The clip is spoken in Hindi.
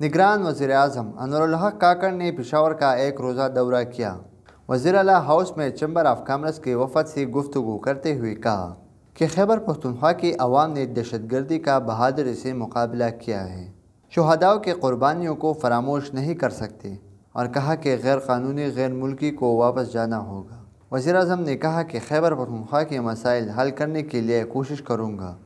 निगरान वज़ी अजम अनवरहक काकड़ ने पिशावर का एक रोज़ा दौरा किया वजीर हाउस में चैम्बर ऑफ कामर्स के वफद से गुफ्तु करते हुए कहा कि खैबर पख्तनख्वा की आवाम ने दहशत गर्दी का बहादुरी से मुकाबला किया है शहदाओं के क़ुरबानियों को फरामोश नहीं कर सकते और कहा कि गैर कानूनी गैर मुल्की को वापस जाना होगा वजी अजम ने कहा कि खैबर पख्तनख्वा के मसाइल हल करने के लिए कोशिश करूँगा